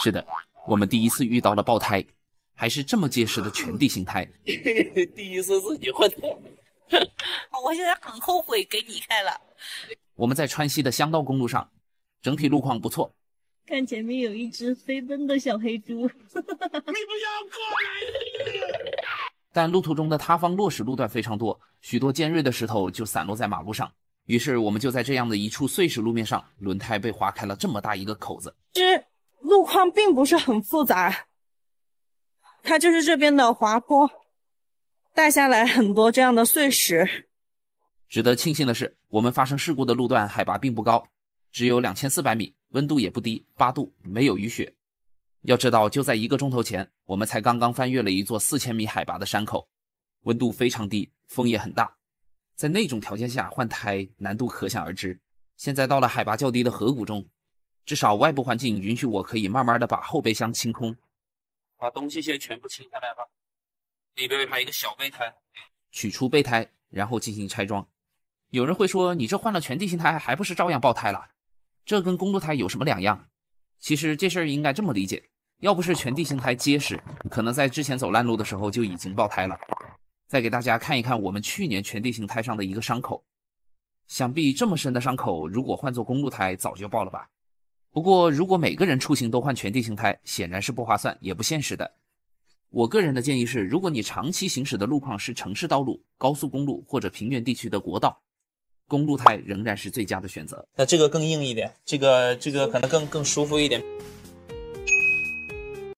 是的，我们第一次遇到了爆胎，还是这么结实的全地形胎。第一次自己换的，我现在很后悔给你开了。我们在川西的乡道公路上，整体路况不错。看前面有一只飞奔的小黑猪。你不要过来！但路途中的塌方落石路段非常多，许多尖锐的石头就散落在马路上。于是我们就在这样的一处碎石路面上，轮胎被划开了这么大一个口子。是。路况并不是很复杂，它就是这边的滑坡带下来很多这样的碎石。值得庆幸的是，我们发生事故的路段海拔并不高，只有两千四百米，温度也不低，八度，没有雨雪。要知道，就在一个钟头前，我们才刚刚翻越了一座四千米海拔的山口，温度非常低，风也很大，在那种条件下换胎难度可想而知。现在到了海拔较低的河谷中。至少外部环境允许，我可以慢慢的把后备箱清空，把东西先全部清下来吧。里边还有一个小备胎，取出备胎，然后进行拆装。有人会说，你这换了全地形胎，还不是照样爆胎了？这跟公路胎有什么两样？其实这事儿应该这么理解：要不是全地形胎结实，可能在之前走烂路的时候就已经爆胎了。再给大家看一看我们去年全地形胎上的一个伤口，想必这么深的伤口，如果换做公路胎，早就爆了吧。不过，如果每个人出行都换全地形胎，显然是不划算也不现实的。我个人的建议是，如果你长期行驶的路况是城市道路、高速公路或者平原地区的国道，公路胎仍然是最佳的选择。那这个更硬一点，这个这个可能更更舒服一点。